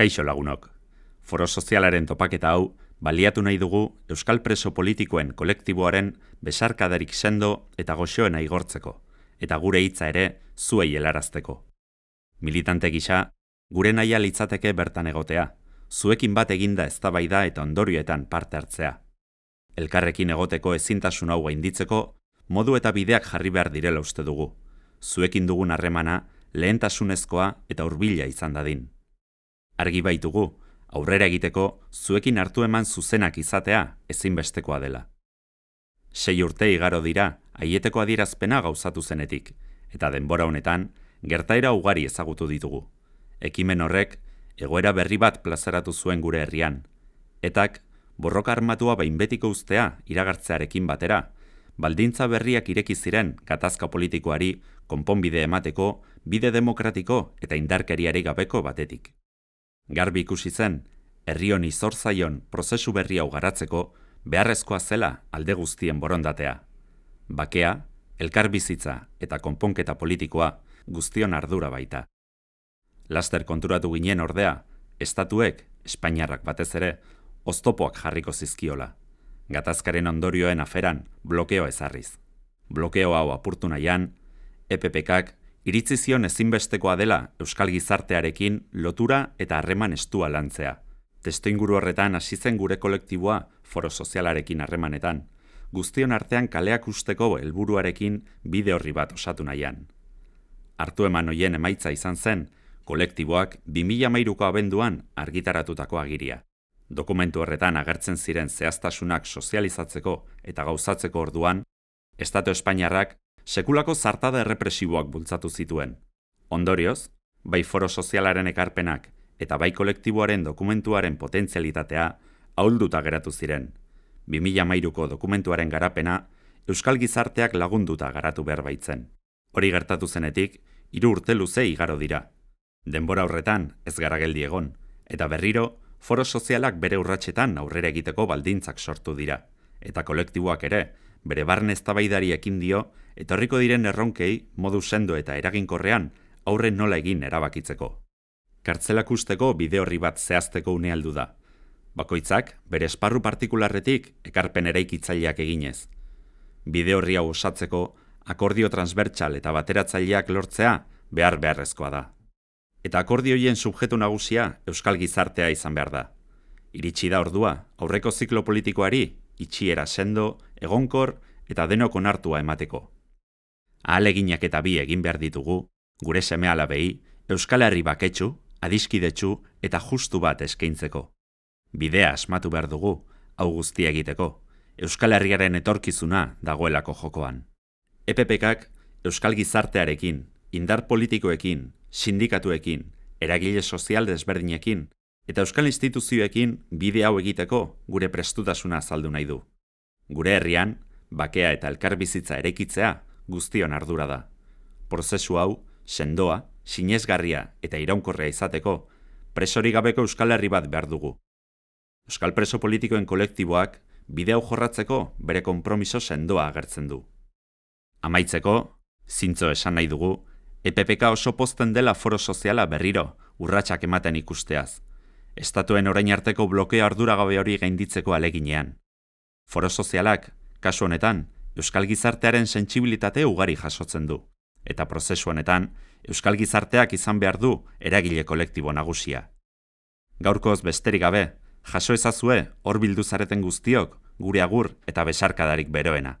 Kaixo lagunok, foro sozialaren topaketa hau, baliatu nahi dugu Euskal Preso Politikoen kolektiboaren besarkadarik sendo eta goxoen igortzeko, eta gure hitza ere zuei helarazteko. Militante gisa, gure nahi alitzateke bertan egotea, zuekin bat eginda ez da eta ondorioetan parte hartzea. Elkarrekin egoteko ezintasun hau gainditzeko, modu eta bideak jarri behar direla uste dugu. Zuekin dugun harremana, lehentasunezkoa eta urbila izan dadin argi baitugu, aurrera egiteko zuekin hartu eman zuzenak izatea ezinbestekoa dela. Sei urte igaro dira, aieteko adierazpena gauzatu zenetik, eta denbora honetan, gertaera ugari ezagutu ditugu. Ekimen horrek, egoera berri bat plazaratu zuen gure herrian. Etak, borroka armatua bainbetiko ustea iragartzearekin batera, baldintza berriak ireki ziren gatazka politikoari konponbide emateko bide demokratiko eta indarkeriari gabeko batetik garbi ikusi zen, herri honi zor zaion prozesu berri hau garatzeko beharrezkoa zela alde guztien borondatea. Bakea, elkarbizitza eta konponketa politikoa guztion ardura baita. Laster konturatu ginen ordea, estatuek, Espainiarrak batez ere, oztopoak jarriko zizkiola. Gatazkaren ondorioen aferan blokeo ezarriz. Blokeo hau apurtu nahian, EPPKak iritzi zion ezinbestekoa dela euskal gizartearekin lotura eta harreman estua lantzea. Testo inguru horretan hasi zen gure kolektiboa foro sozialarekin harremanetan, guztion artean kaleak usteko helburuarekin bide horri bat osatu nahian. Artu eman hoien emaitza izan zen, kolektiboak 2013ko abenduan argitaratutako agiria. Dokumentu horretan agertzen ziren zehaztasunak sozializatzeko eta gauzatzeko orduan, Estatu Espainiarrak sekulako zartada errepresiboak bultzatu zituen. Ondorioz, bai foro sozialaren ekarpenak eta bai kolektiboaren dokumentuaren potentzialitatea ahulduta geratu ziren. 2008ko dokumentuaren garapena Euskal Gizarteak lagunduta garatu behar baitzen. Hori gertatu zenetik, hiru urte luze igaro dira. Denbora horretan, ez gara geldi egon, eta berriro, foro sozialak bere urratxetan aurrera egiteko baldintzak sortu dira, eta kolektiboak ere, bere barne eztabaidari ekin dio etorriko diren erronkei modu sendo eta eraginkorrean aurre nola egin erabakitzeko. Kartzelak usteko bide horri bat zehazteko unealdu da. Bakoitzak, bere esparru partikularretik ekarpen eraikitzaileak eginez. Bide horri hau osatzeko, akordio transbertsal eta bateratzaileak lortzea behar beharrezkoa da. Eta akordioien subjetu nagusia euskal gizartea izan behar da. Iritsi da ordua, aurreko ziklo politikoari itxiera sendo, egonkor eta denok onartua emateko ahaleginak eta bi egin behar ditugu, gure seme alabei, Euskal Herri baketsu, adiskidetsu eta justu bat eskaintzeko. Bidea asmatu behar dugu, hau guztia egiteko, Euskal Herriaren etorkizuna dagoelako jokoan. EPPKak Euskal Gizartearekin, indar politikoekin, sindikatuekin, eragile sozial desberdinekin eta Euskal Instituzioekin bide hau egiteko gure prestutasuna azaldu nahi du. Gure herrian, bakea eta elkarbizitza erekitzea guztion ardura da. Prozesu hau, sendoa, sinezgarria eta iraunkorrea izateko, presori gabeko Euskal Herri bat behar dugu. Euskal preso politikoen kolektiboak bide hau jorratzeko bere konpromiso sendoa agertzen du. Amaitzeko, zintzo esan nahi dugu, EPPK oso posten dela foro soziala berriro, urratsak ematen ikusteaz. Estatuen orain arteko blokea arduragabe hori gainditzeko aleginean. Foro sozialak, kasu honetan, Euskal gizartearen sentsibilitate ugari jasotzen du. Eta prozesu honetan, Euskal gizarteak izan behar du eragile kolektibo nagusia. Gaurkoz besterik gabe, jaso ezazue hor bildu zareten guztiok gure agur eta besarkadarik beroena.